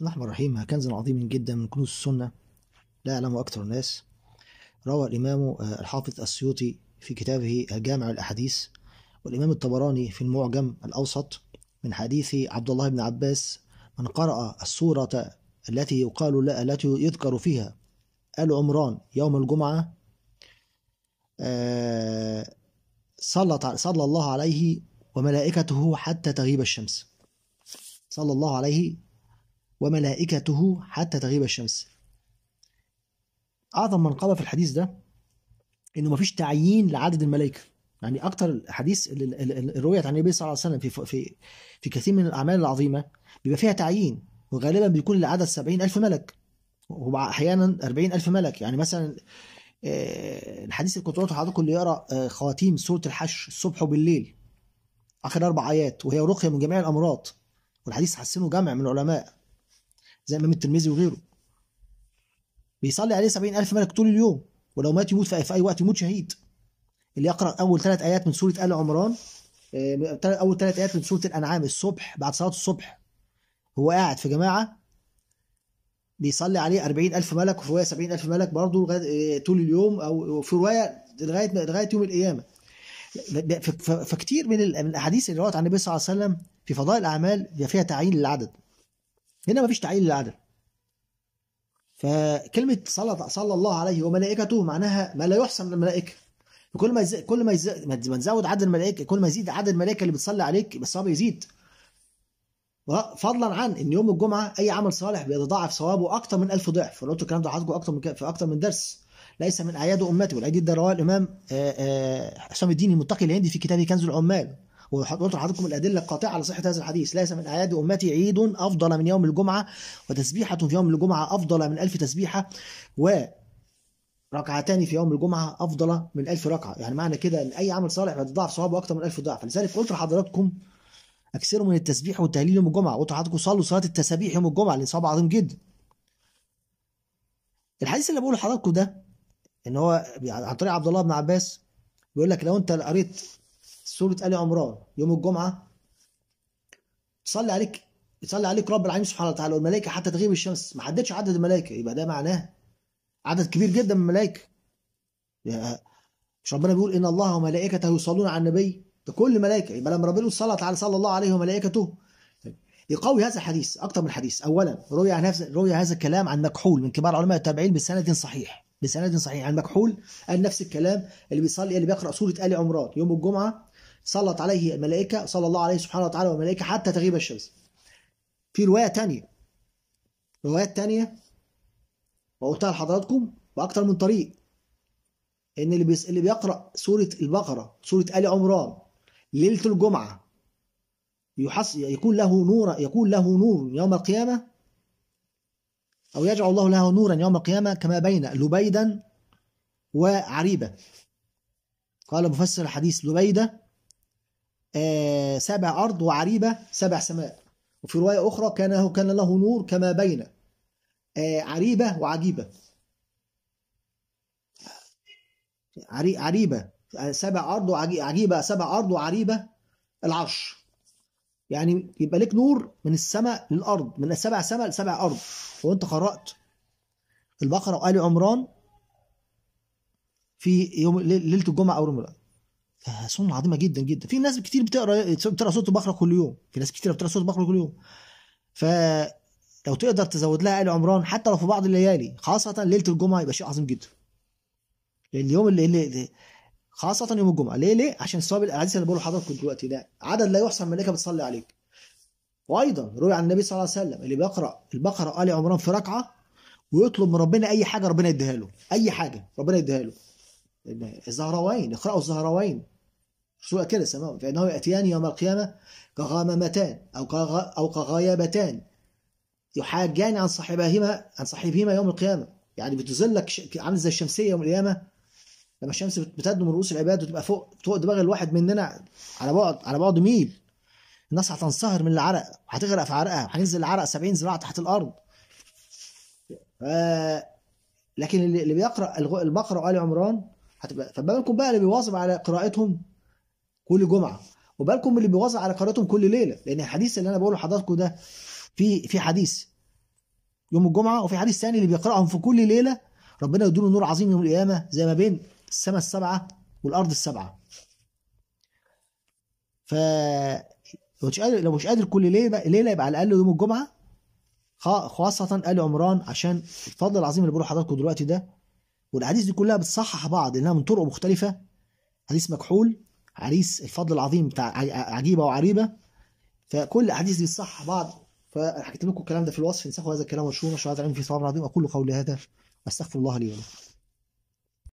بسم الله الرحمن الرحيم كنز عظيم جدا من كنوز السنة لا يعلمه أكثر الناس روى الإمام آه، الحافظ السيوطي في كتابه جامع الأحاديث والإمام الطبراني في المعجم الأوسط من حديث عبد الله بن عباس من قرأ السورة التي يقال لا التي يذكر فيها آل عمران يوم الجمعة آه، صلى صلى الله عليه وملائكته حتى تغيب الشمس صلى الله عليه وملائكته حتى تغيب الشمس اعظم من قال في الحديث ده انه ما فيش تعيين لعدد الملائكه يعني اكتر الحديث اللي رويت عن النبي صلى الله عليه وسلم في في في كثير من الاعمال العظيمه بيبقى فيها تعيين وغالبا بيكون العدد 70000 ملك واحيانا 40000 ملك يعني مثلا آه، الحديث اللي كنت قلته لحضراتكم اللي يقرا آه، خواتيم سوره الحشر الصبح وبالليل اخر اربع ايات وهي رقيه من جميع الامراض والحديث حسنه جمع من العلماء زي امام الترمذي وغيره بيصلي عليه 70000 ملك طول اليوم ولو مات يموت في اي وقت يموت شهيد اللي يقرا اول ثلاث ايات من سوره ال عمران آه، اول ثلاث ايات من سوره الانعام الصبح بعد صلاه الصبح هو قاعد في جماعه بيصلي عليه 40000 ملك وفي روايه 70000 ملك برضه آه، طول اليوم او في روايه لغايه لغايه يوم القيامه فكتير من الاحاديث اللي روت عن النبي صلى الله عليه وسلم في فضائل الاعمال فيها تعيين للعدد هنا مفيش تعليل للعدد فكلمة صلى صلى الله عليه وملائكته معناها ما لا يحصى من الملائكة فكل ما كل ما, يزيد ما نزود عدد الملائكة كل ما يزيد عدد الملائكة اللي بتصلي عليك الصواب يزيد فضلا عن ان يوم الجمعة أي عمل صالح بيتضاعف ثوابه أكتر من ألف ضعف وأنا قلت الكلام ده لحضراتكم أكتر من في أكتر من درس ليس من أعياد أمتي والعيد ده رواه الإمام آه، آه، حسام الدين المتقي الهندي في كتابه كنز العمال وقلت لحضراتكم الادله القاطعه على صحه هذا الحديث ليس من اعياد امتي عيد افضل من يوم الجمعه وتسبيحه في يوم الجمعه افضل من ألف تسبيحه و ركعتان في يوم الجمعة أفضل من ألف ركعة يعني معنى كده إن أي عمل صالح بيتضاعف صوابه أكثر من ألف ضعف لذلك قلت لحضراتكم اكثروا من التسبيح والتهليل يوم الجمعه قلت لحضراتكم صلوا صلاه التسابيح يوم الجمعه لان صعب عظيم جدا الحديث اللي بقوله لحضراتكم ده ان هو عن طريق عبد الله بن عباس بيقول لك لو انت قريت سورة آل عمران يوم الجمعة تصلي عليك يصلي عليك رب العالمين سبحانه وتعالى والملائكة حتى تغيب الشمس ما حددش عدد الملائكة يبقى ده معناه عدد كبير جدا من الملائكة مش ربنا بيقول إن الله وملائكته يصلون على النبي ده كل ملائكة يبقى لما ربنا صلى على صلى الله عليه وملائكته يقوي هذا الحديث أكثر من حديث أولا روي عن نفس روي هذا الكلام عن مكحول من كبار علماء التابعين بسند صحيح بسند صحيح عن مكحول قال نفس الكلام اللي بيصلي اللي بيقرأ سورة آل عمران يوم الجمعة صلت عليه الملائكة صلى الله عليه سبحانه وتعالى والملائكة حتى تغيب الشمس في رواية تانية رواية تانية وقلتها لحضراتكم بأكتر من طريق إن اللي, بيس... اللي بيقرأ سورة البقرة سورة آل عمران ليلة الجمعة يحس... يكون له نور يكون له نور يوم القيامة أو يجعل الله له نورا يوم القيامة كما بين لبيدا وعريبة قال مفسر الحديث لبيدة آه، سبع أرض وعريبة سبع سماء وفي رواية أخرى كان كان له نور كما بين آه، عريبة وعجيبة عريبة آه، سبع أرض وعجيبة سبع أرض وعريبة العرش يعني يبقى لك نور من السماء للأرض من السبع سماء لسبع أرض وأنت قرأت البقرة وآل عمران في يوم ليلة الجمعة أو يوم الأرض فسنه عظيمه جدا جدا في ناس كتير بتقرا بتقرا صوت البقره كل يوم في ناس كتير بتقرا صوت البقره كل يوم ف لو تقدر تزود لها ال عمران حتى لو في بعض الليالي خاصه ليله الجمعه يبقى شيء عظيم جدا لان اليوم اللي, اللي خاصه يوم الجمعه ليه ليه عشان الثواب الحديث اللي بقوله لحضراتكم دلوقتي ده عدد لا يحصى الملائكه بتصلي عليك وايضا روي عن النبي صلى الله عليه وسلم اللي بيقرا البقره ال عمران في ركعه ويطلب من ربنا اي حاجه ربنا يديها له اي حاجه ربنا يديها له الزهروين اقرأوا الزهروين سورة كده سماوي فإنه يأتيان يوم القيامة كغاممتان أو أو كغايبتان يحاجان عن صاحبهما عن صاحبهما يوم القيامة يعني ش... عامل زي الشمسية يوم القيامة لما الشمس بتدنو من رؤوس العباد وتبقى فوق فوق دماغ الواحد مننا على بعد على بعد ميل الناس هتنصهر من العرق وهتغرق في عرقها وهينزل العرق 70 ذراع تحت الارض لكن اللي بيقرا البقره وال عمران هتبقى فبالكم بقى اللي بيواظب على قراءتهم كل جمعه وبالكم اللي بيواظب على قراءتهم كل ليله لان الحديث اللي انا بقوله لحضراتكم ده في في حديث يوم الجمعه وفي حديث ثاني اللي بيقراهم في كل ليله ربنا يديله نور عظيم يوم القيامه زي ما بين السماء السبعه والارض السبعه ف لو مش قادر لو مش قادر كل ليله ليله يبقى على الاقل يوم الجمعه خاصه ال عمران عشان الفضل العظيم اللي بقوله لحضراتكم دلوقتي ده والاحاديث دي كلها بتصحح بعض لانها من طرق مختلفه حديث مكحول عريس الفضل العظيم بتاع عجيبه وعريبه فكل الاحاديث دي بتصحح بعض فحكيت لكم الكلام ده في الوصف انسخوا هذا الكلام وشوفوا ما شاء الله في صواب عظيم اقول قولي هذا استغفر الله لي ولكم